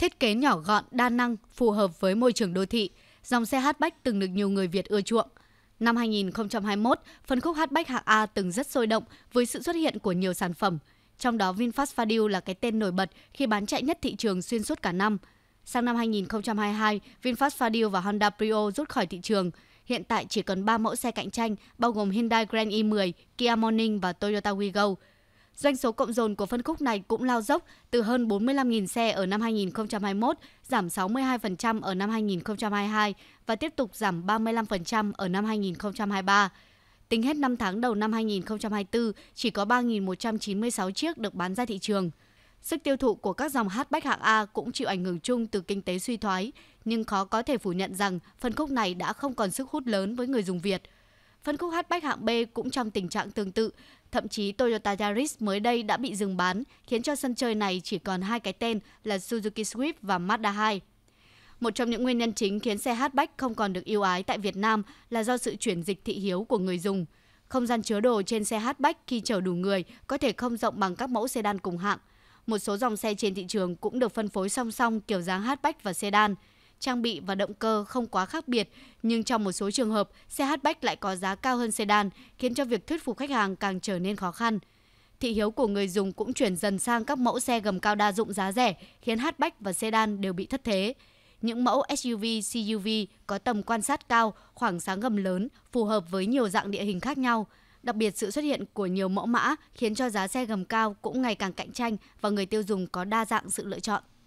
thiết kế nhỏ gọn, đa năng, phù hợp với môi trường đô thị. Dòng xe hatchback từng được nhiều người Việt ưa chuộng. Năm 2021, phân khúc hatchback hạng A từng rất sôi động với sự xuất hiện của nhiều sản phẩm. Trong đó VinFast Fadil là cái tên nổi bật khi bán chạy nhất thị trường xuyên suốt cả năm. Sang năm 2022, VinFast Fadil và Honda Prio rút khỏi thị trường. Hiện tại chỉ còn 3 mẫu xe cạnh tranh bao gồm Hyundai Grand i10, Kia Morning và Toyota Wigo. Doanh số cộng dồn của phân khúc này cũng lao dốc từ hơn 45.000 xe ở năm 2021, giảm 62% ở năm 2022 và tiếp tục giảm 35% ở năm 2023. Tính hết 5 tháng đầu năm 2024, chỉ có 3.196 chiếc được bán ra thị trường. Sức tiêu thụ của các dòng hatchback hạng A cũng chịu ảnh hưởng chung từ kinh tế suy thoái, nhưng khó có thể phủ nhận rằng phân khúc này đã không còn sức hút lớn với người dùng Việt – Phân khúc hatchback hạng B cũng trong tình trạng tương tự. Thậm chí Toyota Yaris mới đây đã bị dừng bán, khiến cho sân chơi này chỉ còn hai cái tên là Suzuki Swift và Mazda 2. Một trong những nguyên nhân chính khiến xe hatchback không còn được yêu ái tại Việt Nam là do sự chuyển dịch thị hiếu của người dùng. Không gian chứa đồ trên xe hatchback khi chở đủ người có thể không rộng bằng các mẫu sedan cùng hạng. Một số dòng xe trên thị trường cũng được phân phối song song kiểu dáng hatchback và sedan trang bị và động cơ không quá khác biệt, nhưng trong một số trường hợp, xe hatchback lại có giá cao hơn sedan, khiến cho việc thuyết phục khách hàng càng trở nên khó khăn. Thị hiếu của người dùng cũng chuyển dần sang các mẫu xe gầm cao đa dụng giá rẻ, khiến hatchback và sedan đều bị thất thế. Những mẫu SUV, CUV có tầm quan sát cao, khoảng sáng gầm lớn, phù hợp với nhiều dạng địa hình khác nhau. Đặc biệt sự xuất hiện của nhiều mẫu mã khiến cho giá xe gầm cao cũng ngày càng cạnh tranh và người tiêu dùng có đa dạng sự lựa chọn.